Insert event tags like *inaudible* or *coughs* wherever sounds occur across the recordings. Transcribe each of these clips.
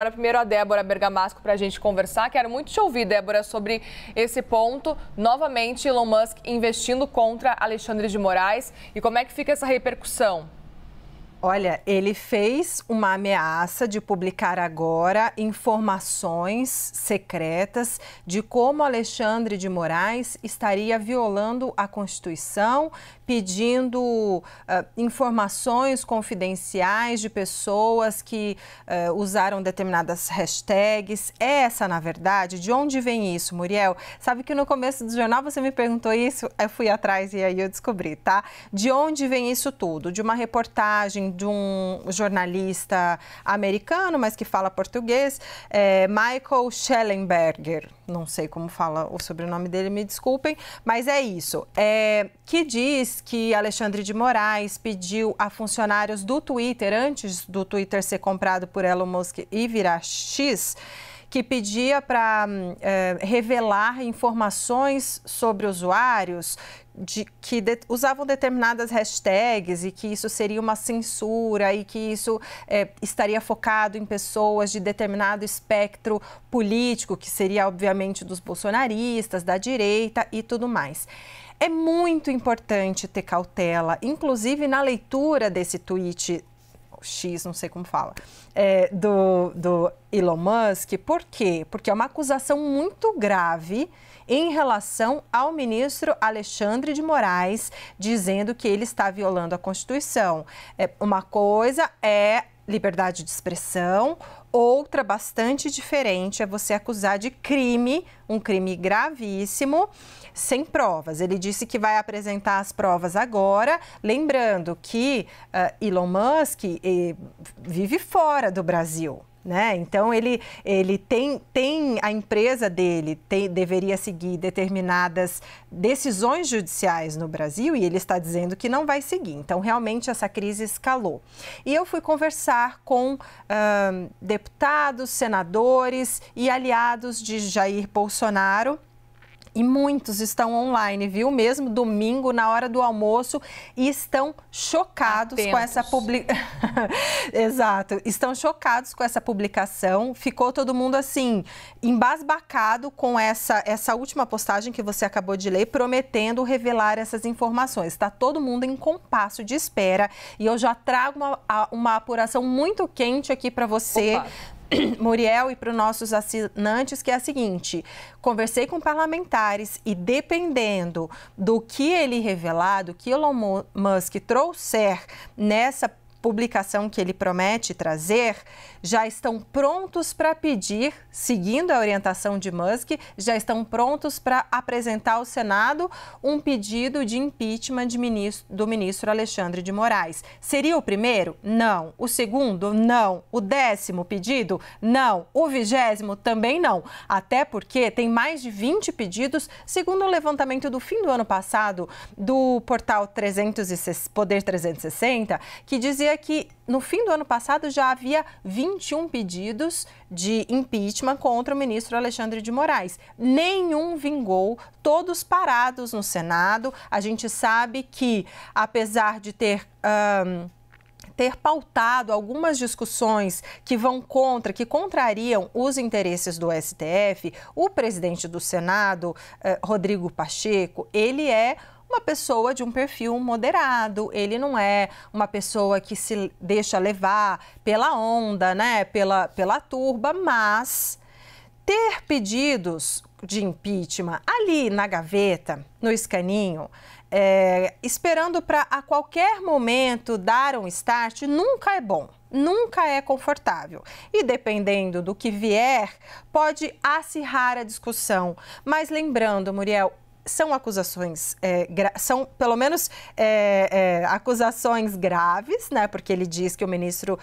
Agora, primeiro a Débora Bergamasco para a gente conversar. Quero muito te ouvir, Débora, sobre esse ponto. Novamente, Elon Musk investindo contra Alexandre de Moraes. E como é que fica essa repercussão? Olha, ele fez uma ameaça de publicar agora informações secretas de como Alexandre de Moraes estaria violando a Constituição, pedindo uh, informações confidenciais de pessoas que uh, usaram determinadas hashtags. É essa, na verdade? De onde vem isso, Muriel? Sabe que no começo do jornal você me perguntou isso, eu fui atrás e aí eu descobri, tá? De onde vem isso tudo? De uma reportagem de um jornalista americano, mas que fala português, é, Michael Schellenberger. Não sei como fala o sobrenome dele, me desculpem, mas é isso. É, que diz que Alexandre de Moraes pediu a funcionários do Twitter, antes do Twitter ser comprado por Elon Musk e virar X, que pedia para hum, é, revelar informações sobre usuários de, que de, usavam determinadas hashtags e que isso seria uma censura e que isso é, estaria focado em pessoas de determinado espectro político, que seria, obviamente, dos bolsonaristas, da direita e tudo mais. É muito importante ter cautela, inclusive na leitura desse tweet X, não sei como fala, é, do, do Elon Musk. Por quê? Porque é uma acusação muito grave em relação ao ministro Alexandre de Moraes, dizendo que ele está violando a Constituição. É, uma coisa é liberdade de expressão. Outra bastante diferente é você acusar de crime, um crime gravíssimo, sem provas. Ele disse que vai apresentar as provas agora, lembrando que uh, Elon Musk eh, vive fora do Brasil. Né? Então ele, ele tem, tem a empresa dele tem, deveria seguir determinadas decisões judiciais no Brasil e ele está dizendo que não vai seguir. Então realmente essa crise escalou. E eu fui conversar com deputados, senadores e aliados de Jair Bolsonaro e muitos estão online, viu? Mesmo domingo, na hora do almoço, e estão chocados Atentos. com essa publicação. *laughs* Exato, estão chocados com essa publicação. Ficou todo mundo assim, embasbacado com essa, essa última postagem que você acabou de ler, prometendo revelar essas informações. Está todo mundo em compasso de espera e eu já trago uma, uma apuração muito quente aqui para você. Opa *coughs* Muriel e para os nossos assinantes, que é a seguinte: conversei com parlamentares e dependendo do que ele revelar, do que Elon Musk trouxer nessa publicação que ele promete trazer, já estão prontos para pedir, seguindo a orientação de Musk, já estão prontos para apresentar ao Senado um pedido de impeachment de ministro, do ministro Alexandre de Moraes. Seria o primeiro? Não. O segundo? Não. O décimo pedido? Não. O vigésimo? Também não. Até porque tem mais de 20 pedidos, segundo o levantamento do fim do ano passado do portal 360, Poder 360, que dizia dizia que no fim do ano passado já havia 21 pedidos de impeachment contra o ministro Alexandre de Moraes. Nenhum vingou, todos parados no Senado. A gente sabe que, apesar de ter. Um, ter pautado algumas discussões que vão contra, que contrariam os interesses do STF, o presidente do Senado, eh, Rodrigo Pacheco, ele é uma pessoa de um perfil moderado, ele não é uma pessoa que se deixa levar pela onda, né, pela, pela turba, mas ter pedidos de impeachment ali na gaveta, no escaninho, é, esperando para a qualquer momento dar um start, nunca é bom nunca é confortável. E dependendo do que vier, pode acirrar a discussão. Mas lembrando, Muriel, são acusações, é, são pelo menos é, é, acusações graves, né? Porque ele diz que o ministro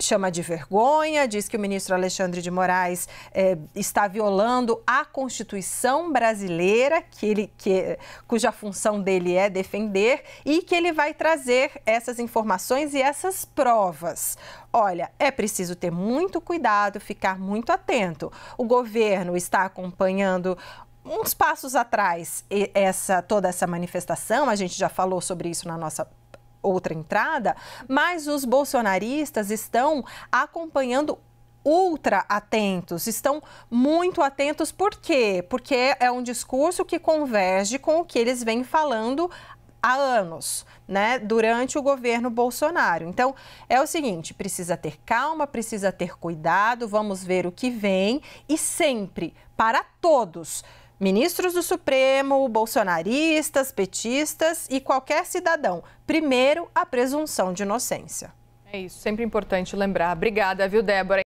chama de vergonha, diz que o ministro Alexandre de Moraes é, está violando a Constituição brasileira, que ele, que, cuja função dele é defender, e que ele vai trazer essas informações e essas provas. Olha, é preciso ter muito cuidado, ficar muito atento. O governo está acompanhando uns passos atrás, essa toda essa manifestação, a gente já falou sobre isso na nossa outra entrada, mas os bolsonaristas estão acompanhando ultra atentos, estão muito atentos por quê? Porque é um discurso que converge com o que eles vêm falando há anos, né, durante o governo Bolsonaro. Então, é o seguinte, precisa ter calma, precisa ter cuidado, vamos ver o que vem e sempre para todos Ministros do Supremo, bolsonaristas, petistas e qualquer cidadão. Primeiro, a presunção de inocência. É isso, sempre importante lembrar. Obrigada, viu, Débora?